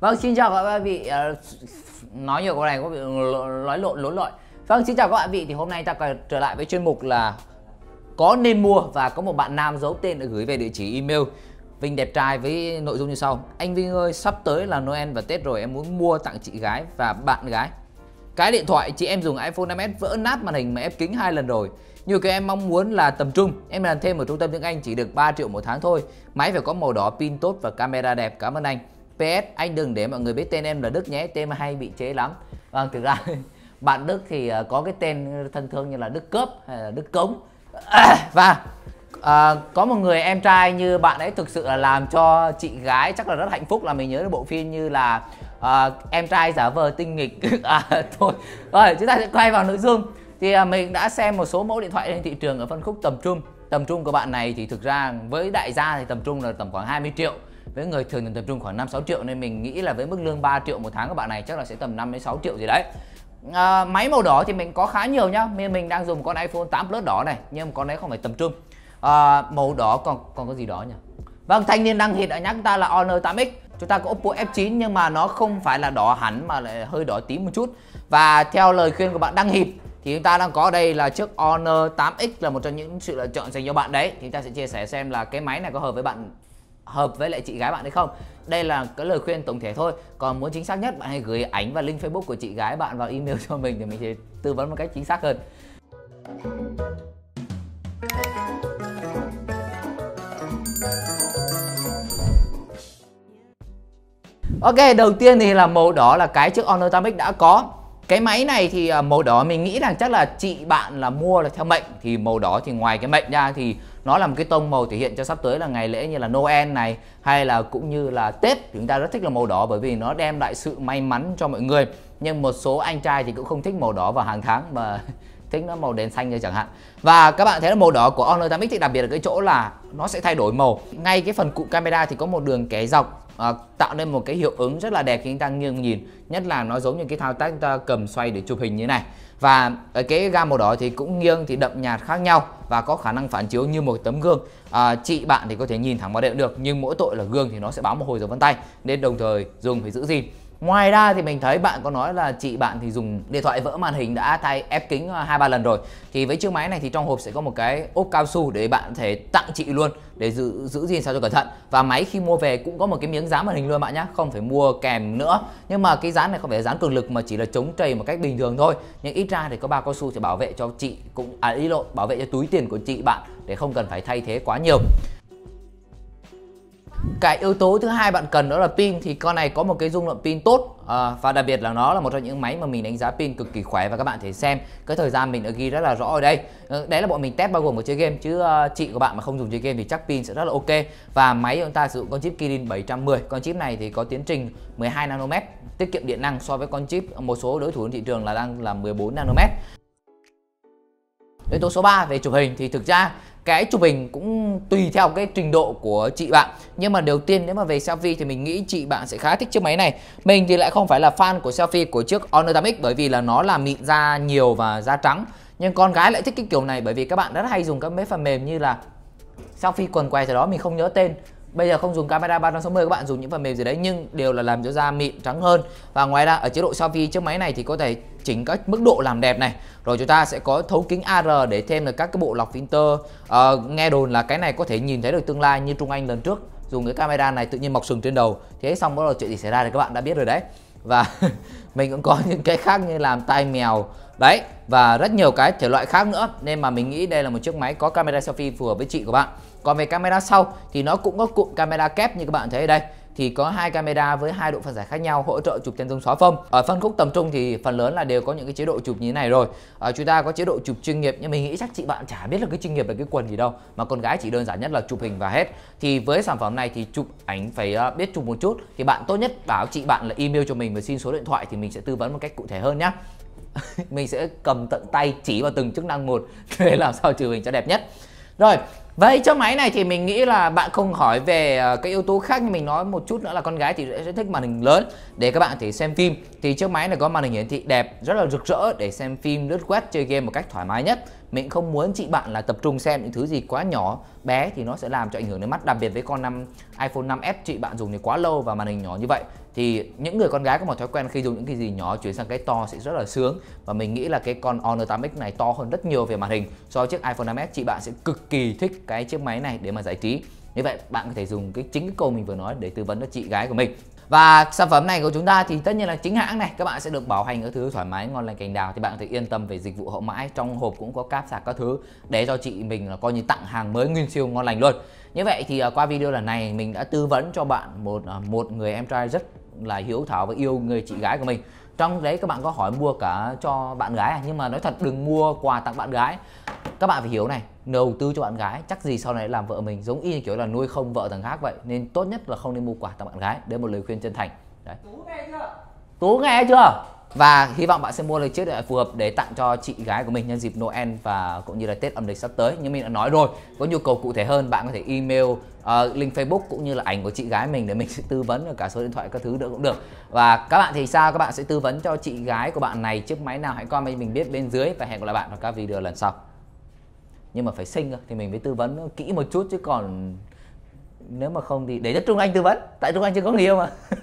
Vâng, xin chào các bạn vị ờ, Nói nhiều câu này có bị nói lộn lối lội Vâng, xin chào các bạn vị Thì hôm nay ta quay trở lại với chuyên mục là Có nên mua và có một bạn nam giấu tên đã gửi về địa chỉ email Vinh đẹp trai với nội dung như sau Anh Vinh ơi, sắp tới là Noel và Tết rồi Em muốn mua tặng chị gái và bạn gái Cái điện thoại chị em dùng iPhone 5S vỡ nát màn hình mà ép kính hai lần rồi Nhiều cái em mong muốn là tầm trung Em làm thêm ở trung tâm tiếng Anh chỉ được 3 triệu một tháng thôi Máy phải có màu đỏ, pin tốt và camera đẹp Cảm ơn anh PS anh đừng để mọi người biết tên em là Đức nhé Tên hay bị chế lắm Vâng thực ra bạn Đức thì ờ, có cái tên thân thương như là Đức Cướp hay là Đức Cống Và à, có một người em trai như bạn ấy thực sự là làm cho chị gái chắc là rất hạnh phúc là mình nhớ được bộ phim như là à, em trai giả vờ tinh nghịch à, thôi rồi chúng ta sẽ quay vào nội dung thì à, mình đã xem một số mẫu điện thoại trên thị trường ở phân khúc tầm trung tầm trung của bạn này thì thực ra với đại gia thì tầm trung là tầm khoảng 20 triệu với người thường thì tập trung khoảng 5 6 triệu nên mình nghĩ là với mức lương 3 triệu một tháng các bạn này chắc là sẽ tầm 5 đến 6 triệu gì đấy à, máy màu đỏ thì mình có khá nhiều nhá mình, mình đang dùng con iPhone 8 Plus đỏ này nhưng con đấy không phải tầm trung à, màu đỏ còn còn có gì đó nhỉ Vâng, thanh niên đang hiện đã nhắc ta là Honor 8X Chúng ta có Oppo F9 nhưng mà nó không phải là đỏ hẳn mà lại hơi đỏ tím một chút Và theo lời khuyên của bạn Đăng Hiệp thì chúng ta đang có đây là chiếc Honor 8X là một trong những sự lựa chọn dành cho bạn đấy Thì chúng ta sẽ chia sẻ xem là cái máy này có hợp với bạn hợp với lại chị gái bạn hay không đây là cái lời khuyên tổng thể thôi còn muốn chính xác nhất bạn hãy gửi ảnh và link facebook của chị gái bạn vào email cho mình để mình sẽ tư vấn một cách chính xác hơn Ok, đầu tiên thì là màu đỏ là cái chiếc Honor Tamic đã có Cái máy này thì à, màu đỏ mình nghĩ rằng chắc là chị bạn là mua là theo mệnh Thì màu đỏ thì ngoài cái mệnh ra thì nó là một cái tông màu thể hiện cho sắp tới là ngày lễ như là Noel này hay là cũng như là Tết chúng ta rất thích là màu đỏ bởi vì nó đem lại sự may mắn cho mọi người nhưng một số anh trai thì cũng không thích màu đỏ vào hàng tháng mà thích nó màu đen xanh như chẳng hạn và các bạn thấy là màu đỏ của Honor 8X thì đặc biệt ở cái chỗ là nó sẽ thay đổi màu ngay cái phần cụm camera thì có một đường kẻ dọc à, tạo nên một cái hiệu ứng rất là đẹp khi chúng ta nghiêng nhìn nhất là nó giống như cái thao tác chúng ta cầm xoay để chụp hình như này và ở ờ, cái gam màu đỏ thì cũng nghiêng thì đậm nhạt khác nhau và có khả năng phản chiếu như một tấm gương à, chị bạn thì có thể nhìn thẳng vào đệm được nhưng mỗi tội là gương thì nó sẽ báo một hồi dấu vân tay nên đồng thời dùng phải giữ gìn Ngoài ra thì mình thấy bạn có nói là chị bạn thì dùng điện thoại vỡ màn hình đã thay ép kính à, hai ba lần rồi. Thì với chiếc máy này thì trong hộp sẽ có một cái ốp cao su để bạn thể tặng chị luôn để giữ giữ gìn sao cho cẩn thận. Và máy khi mua về cũng có một cái miếng dán màn hình luôn bạn nhé, không phải mua kèm nữa. Nhưng mà cái dán này không phải dán cường lực mà chỉ là chống trầy một cách bình thường thôi. Nhưng ít ra thì có ba cao su để bảo vệ cho chị cũng à ý lộ bảo vệ cho túi tiền của chị bạn để không cần phải thay thế quá nhiều cái yếu tố thứ hai bạn cần đó là pin thì con này có một cái dung lượng pin tốt à, và đặc biệt là nó là một trong những máy mà mình đánh giá pin cực kỳ khỏe và các bạn thể xem cái thời gian mình đã ghi rất là rõ ở đây ừ, đấy là bọn mình test bao gồm một chơi game chứ uh, chị của bạn mà không dùng chơi game thì chắc pin sẽ rất là ok và máy chúng ta sử dụng con chip Kirin 710 con chip này thì có tiến trình 12 nanomet tiết kiệm điện năng so với con chip một số đối thủ trên thị trường là đang là 14 nanomet Đến tố số 3 về chụp hình thì thực ra cái chụp hình cũng tùy theo cái trình độ của chị bạn nhưng mà đầu tiên nếu mà về selfie thì mình nghĩ chị bạn sẽ khá thích chiếc máy này mình thì lại không phải là fan của selfie của chiếc Honor 8X bởi vì là nó là mịn da nhiều và da trắng nhưng con gái lại thích cái kiểu này bởi vì các bạn rất hay dùng các mấy phần mềm như là selfie quần què gì đó mình không nhớ tên bây giờ không dùng camera 360 các bạn dùng những phần mềm gì đấy nhưng đều là làm cho da mịn trắng hơn và ngoài ra ở chế độ selfie chiếc máy này thì có thể chỉnh các mức độ làm đẹp này rồi chúng ta sẽ có thấu kính AR để thêm được các cái bộ lọc filter à, nghe đồn là cái này có thể nhìn thấy được tương lai như Trung Anh lần trước dùng cái camera này tự nhiên mọc sừng trên đầu thế xong bắt đầu chuyện gì xảy ra thì các bạn đã biết rồi đấy và mình cũng có những cái khác như làm tai mèo đấy và rất nhiều cái thể loại khác nữa nên mà mình nghĩ đây là một chiếc máy có camera selfie phù hợp với chị của bạn còn về camera sau thì nó cũng có cụm camera kép như các bạn thấy ở đây thì có hai camera với hai độ phân giải khác nhau hỗ trợ chụp chân dung xóa phông ở phân khúc tầm trung thì phần lớn là đều có những cái chế độ chụp như thế này rồi à, chúng ta có chế độ chụp chuyên nghiệp nhưng mình nghĩ chắc chị bạn chả biết là cái chuyên nghiệp là cái quần gì đâu mà con gái chỉ đơn giản nhất là chụp hình và hết thì với sản phẩm này thì chụp ảnh phải ờ, biết chụp một chút thì bạn tốt nhất bảo chị bạn là email cho mình và xin số điện thoại thì mình sẽ tư vấn một cách cụ thể hơn nhé mình sẽ cầm tận tay chỉ vào từng chức năng một để làm sao chụp hình cho đẹp nhất rồi Vậy chiếc máy này thì mình nghĩ là bạn không hỏi về ờ, cái yếu tố khác nhưng mình nói một chút nữa là con gái thì sẽ thích màn hình lớn để các bạn thể xem phim. Thì chiếc máy này có màn hình hiển thị đẹp, rất là rực rỡ để xem phim, lướt web, chơi game một cách thoải mái nhất. Mình không muốn chị bạn là tập trung xem những thứ gì quá nhỏ, bé thì nó sẽ làm cho ảnh hưởng đến mắt, đặc biệt với con năm iPhone 5S chị bạn dùng thì quá lâu và màn hình nhỏ như vậy thì những người con gái có một thói quen khi dùng những cái gì nhỏ chuyển sang cái to sẽ rất là sướng và mình nghĩ là cái con Honor 8X này to hơn rất nhiều về màn hình so với chiếc iPhone 5s chị bạn sẽ cực kỳ thích cái chiếc máy này để mà giải trí như vậy bạn có thể dùng cái chính cái câu mình vừa nói để tư vấn cho chị gái của mình và sản phẩm này của chúng ta thì tất nhiên là chính hãng này các bạn sẽ được bảo hành các thứ thoải mái ngon lành cành đào thì bạn có thể yên tâm về dịch vụ hậu mãi trong hộp cũng có cáp sạc các thứ để cho chị mình là coi như tặng hàng mới nguyên siêu ngon lành luôn như vậy thì à, qua video lần này mình đã tư vấn cho bạn một à, một người em trai rất là hiếu thảo và yêu người chị gái của mình trong đấy các bạn có hỏi mua cả cho bạn gái à? nhưng mà nói thật đừng mua quà tặng bạn gái các bạn phải hiểu này đầu tư cho bạn gái chắc gì sau này làm vợ mình giống y như kiểu là nuôi không vợ thằng khác vậy nên tốt nhất là không nên mua quà tặng bạn gái đây là một lời khuyên chân thành đấy tú nghe chưa tú nghe chưa và hy vọng bạn sẽ mua được chiếc điện thoại phù hợp để tặng cho chị gái của mình nhân dịp Noel và cũng như là Tết âm lịch sắp tới như mình đã nói rồi có nhu cầu cụ thể hơn bạn có thể email uh, link Facebook cũng như là ảnh của chị gái mình để mình sẽ tư vấn cả số điện thoại các thứ nữa cũng được và các bạn thì sao các bạn sẽ tư vấn cho chị gái của bạn này chiếc máy nào hãy comment mình biết bên dưới và hẹn gặp lại bạn vào các video lần sau nhưng mà phải xinh thì mình mới tư vấn kỹ một chút chứ còn nếu mà không thì để cho Trung Anh tư vấn tại Trung Anh chưa có người yêu mà